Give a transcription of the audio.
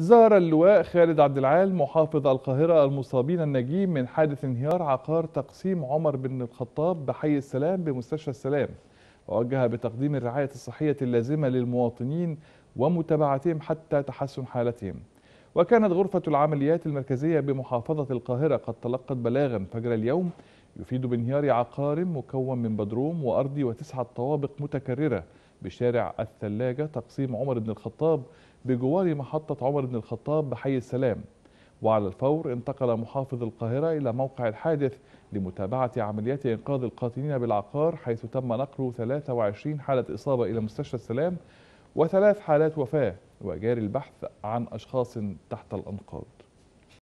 زار اللواء خالد عبد العال محافظ القاهرة المصابين الناجين من حادث انهيار عقار تقسيم عمر بن الخطاب بحي السلام بمستشفى السلام ووجه بتقديم الرعاية الصحية اللازمة للمواطنين ومتابعتهم حتى تحسن حالتهم وكانت غرفة العمليات المركزية بمحافظة القاهرة قد تلقت بلاغا فجر اليوم يفيد بانهيار عقار مكون من بدروم وأرضي وتسعة طوابق متكررة بشارع الثلاجة تقسيم عمر بن الخطاب بجوار محطة عمر بن الخطاب بحي السلام وعلى الفور انتقل محافظ القاهرة إلى موقع الحادث لمتابعة عمليات إنقاذ القاتلين بالعقار حيث تم نقل 23 حالة إصابة إلى مستشفى السلام وثلاث حالات وفاة وجاري البحث عن أشخاص تحت الأنقاض